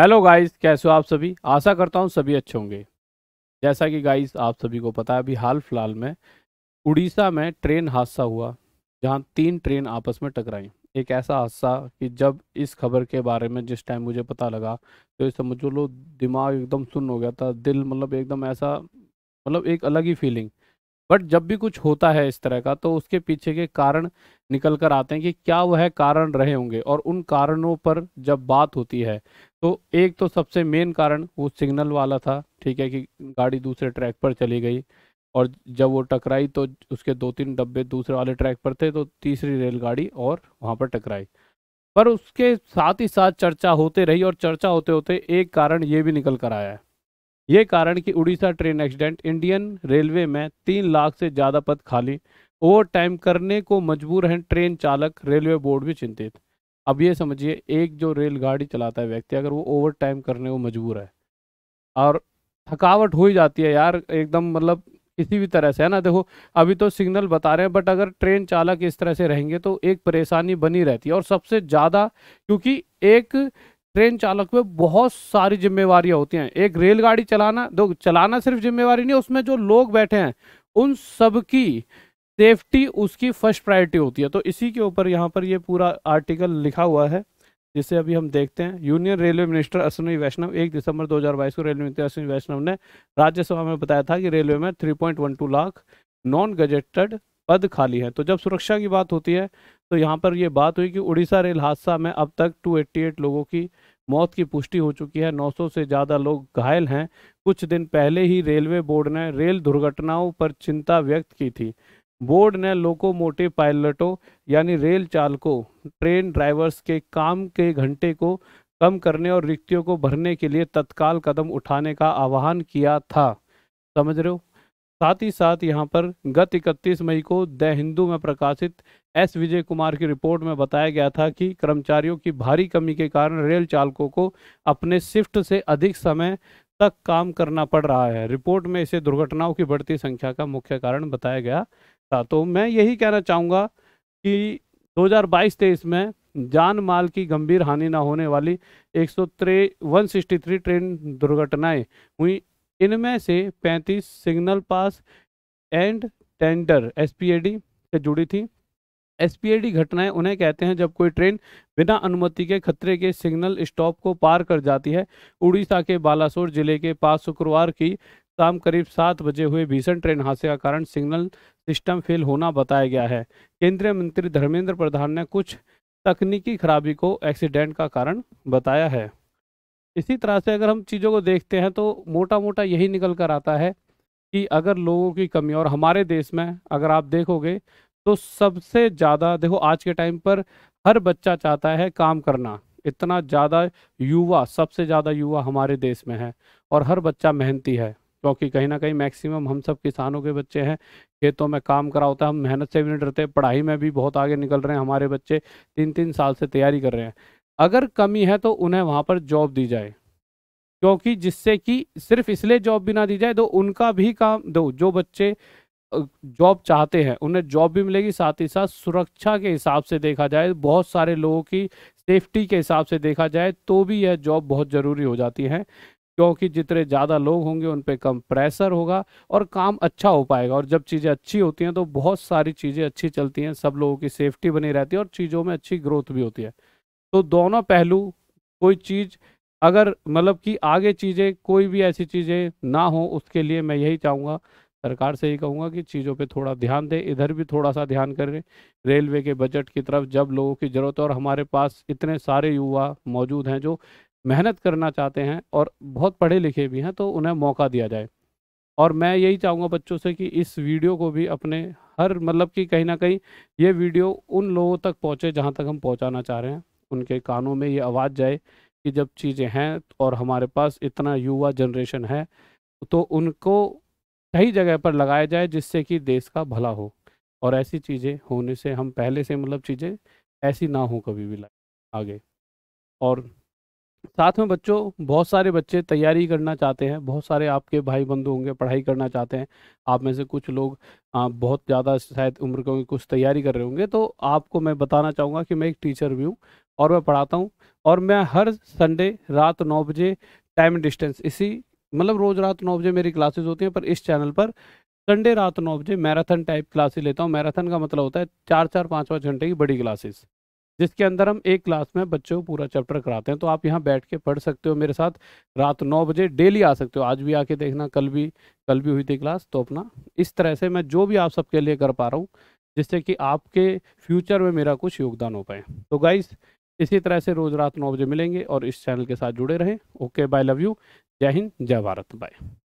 hello guys कैसे हो आप सभी आशा करता हूँ सभी अच्छे होंगे जैसा कि गाइस आप सभी को पता है अभी हाल फिलहाल में उड़ीसा में ट्रेन हादसा हुआ जहाँ तीन ट्रेन आपस में टकराई एक ऐसा हादसा कि जब इस खबर के बारे में जिस टाइम मुझे पता लगा तो समझो लो दिमाग एकदम सुन्न हो गया था दिल मतलब एकदम ऐसा मतलब एक अलग ही फीलिंग बट जब भी कुछ होता है इस तरह का तो उसके पीछे के कारण निकल कर आते हैं कि क्या वह कारण रहे होंगे और उन कारणों पर जब बात होती है तो एक तो सबसे मेन कारण वो सिग्नल वाला था ठीक है कि गाड़ी दूसरे ट्रैक पर चली गई और जब वो टकराई तो उसके दो तीन डब्बे दूसरे वाले ट्रैक पर थे तो तीसरी रेलगाड़ी और वहाँ पर टकराई पर उसके साथ ही साथ चर्चा होते रही और चर्चा होते होते एक कारण ये भी निकल कर आया है ये कारण कि Orissa train accident Indian railway में तीन लाख से ज़्यादा पद खाली ओवर टाइम करने को मजबूर हैं ट्रेन चालक रेलवे बोर्ड भी चिंतित अब ये समझिए एक जो रेलगाड़ी चलाता है व्यक्ति अगर वो ओवर टाइम करने को मजबूर है और थकावट हो ही जाती है यार एकदम मतलब किसी भी तरह से है ना देखो अभी तो सिग्नल बता रहे हैं बट अगर ट्रेन चालक इस तरह से रहेंगे तो एक परेशानी बनी रहती है और सबसे ज़्यादा क्योंकि एक ट्रेन चालक में बहुत सारी जिम्मेवारियां होती हैं एक रेलगाड़ी चलाना दो चलाना सिर्फ जिम्मेवारी नहीं उसमें जो लोग बैठे हैं उन सब की सेफ्टी उसकी फर्स्ट प्रायोरिटी होती है तो इसी के ऊपर यहाँ पर ये पूरा आर्टिकल लिखा हुआ है जिसे अभी हम देखते हैं union railway minister Ashwini Vaishnaw एक दिसंबर 2022 को रेलवे मंत्री अश्विनी वैष्णव ने राज्यसभा में बताया था कि रेलवे में 3.12 लाख नॉन गजेटेड पद खाली है तो जब सुरक्षा की बात होती है तो यहाँ पर ये बात हुई कि उड़ीसा रेल हादसा में अब तक 288 लोगों की मौत की पुष्टि हो चुकी है 900 से ज़्यादा लोग घायल हैं कुछ दिन पहले ही रेलवे बोर्ड ने रेल दुर्घटनाओं पर चिंता व्यक्त की थी बोर्ड ने लोकोमोटिव पायलटों यानी रेल चालकों ट्रेन ड्राइवर्स के काम के घंटे को कम करने और रिक्तियों को भरने के लिए तत्काल कदम उठाने का आह्वान किया था समझ रहे हो साथ ही साथ यहाँ पर गत इकतीस मई को द हिंदू में प्रकाशित एस विजय कुमार की रिपोर्ट में बताया गया था कि कर्मचारियों की भारी कमी के कारण रेल चालकों को अपने शिफ्ट से अधिक समय तक काम करना पड़ रहा है रिपोर्ट में इसे दुर्घटनाओं की बढ़ती संख्या का मुख्य कारण बताया गया था तो मैं यही कहना चाहूँगा कि 2022 हज़ार में जान माल की गंभीर हानि न होने वाली एक सौ ट्रेन दुर्घटनाएं हुई इनमें से 35 signal passed at danger SPAD से जुड़ी थी एसपीएडी घटनाएं उन्हें कहते हैं जब कोई ट्रेन बिना अनुमति के खतरे के सिग्नल स्टॉप को पार कर जाती है उड़ीसा के बालासोर जिले के पास शुक्रवार की शाम करीब सात बजे हुए भीषण ट्रेन हादसे का कारण सिग्नल सिस्टम फेल होना बताया गया है केंद्रीय मंत्री धर्मेंद्र प्रधान ने कुछ तकनीकी खराबी को एक्सीडेंट का कारण बताया है इसी तरह से अगर हम चीज़ों को देखते हैं तो मोटा मोटा यही निकल कर आता है कि अगर लोगों की कमी और हमारे देश में अगर आप देखोगे तो सबसे ज़्यादा देखो आज के टाइम पर हर बच्चा चाहता है काम करना इतना ज़्यादा युवा सबसे ज़्यादा युवा हमारे देश में है और हर बच्चा मेहनती है क्योंकि कहीं ना कहीं मैक्सिमम हम सब किसानों के बच्चे हैं खेतों में काम करा होता है हम मेहनत से भी नहीं डरते पढ़ाई में भी बहुत आगे निकल रहे हैं हमारे बच्चे तीन तीन साल से तैयारी कर रहे हैं अगर कमी है तो उन्हें वहाँ पर जॉब दी जाए क्योंकि जिससे कि सिर्फ इसलिए जॉब भी ना दी जाए तो उनका भी काम दो जो बच्चे जॉब चाहते हैं उन्हें जॉब भी मिलेगी साथ ही साथ सुरक्षा के हिसाब से देखा जाए बहुत सारे लोगों की सेफ्टी के हिसाब से देखा जाए तो भी यह जॉब बहुत ज़रूरी हो जाती है क्योंकि जितने ज़्यादा लोग होंगे उन पर कम प्रेशर होगा और काम अच्छा हो पाएगा और जब चीज़ें अच्छी होती हैं तो बहुत सारी चीज़ें अच्छी चलती हैं सब लोगों की सेफ्टी बनी रहती है और चीज़ों में अच्छी ग्रोथ भी होती है तो दोनों पहलू कोई चीज़ अगर मतलब कि आगे चीज़ें कोई भी ऐसी चीज़ें ना हो उसके लिए मैं यही चाहूँगा सरकार से ही कहूँगा कि चीज़ों पे थोड़ा ध्यान दें इधर भी थोड़ा सा ध्यान करें रेलवे के बजट की तरफ जब लोगों की ज़रूरत है और हमारे पास इतने सारे युवा मौजूद हैं जो मेहनत करना चाहते हैं और बहुत पढ़े लिखे भी हैं तो उन्हें मौका दिया जाए और मैं यही चाहूँगा बच्चों से कि इस वीडियो को भी अपने हर मतलब कि कहीं ना कहीं ये वीडियो उन लोगों तक पहुँचे जहाँ तक हम पहुँचाना चाह रहे हैं उनके कानों में ये आवाज़ जाए कि जब चीज़ें हैं और हमारे पास इतना युवा जनरेशन है तो उनको सही जगह पर लगाया जाए जिससे कि देश का भला हो और ऐसी चीज़ें होने से हम पहले से मतलब चीज़ें ऐसी ना हो कभी भी आगे और साथ में बच्चों बहुत सारे बच्चे तैयारी करना चाहते हैं बहुत सारे आपके भाई बंधु होंगे पढ़ाई करना चाहते हैं आप में से कुछ लोग आ, बहुत ज़्यादा शायद उम्र के कुछ तैयारी कर रहे होंगे तो आपको मैं बताना चाहूँगा कि मैं एक टीचर भी हूँ और मैं पढ़ाता हूँ और मैं हर संडे रात नौ बजे टाइम डिस्टेंस इसी मतलब रोज़ रात नौ बजे मेरी क्लासेज होती हैं पर इस चैनल पर संडे रात नौ बजे मैराथन टाइप क्लासेज लेता हूँ मैराथन का मतलब होता है चार चार पाँच पाँच घंटे की बड़ी क्लासेस जिसके अंदर हम एक क्लास में बच्चों को पूरा चैप्टर कराते हैं तो आप यहाँ बैठ के पढ़ सकते हो मेरे साथ रात नौ बजे डेली आ सकते हो आज भी आके देखना कल भी कल भी हुई थी क्लास तो अपना इस तरह से मैं जो भी आप सबके लिए कर पा रहा हूँ जिससे कि आपके फ्यूचर में मेरा कुछ योगदान हो पाए तो गाइज़ इसी तरह से रोज रात नौ बजे मिलेंगे और इस चैनल के साथ जुड़े रहें ओके बाय लव यू जय हिंद जय भारत बाय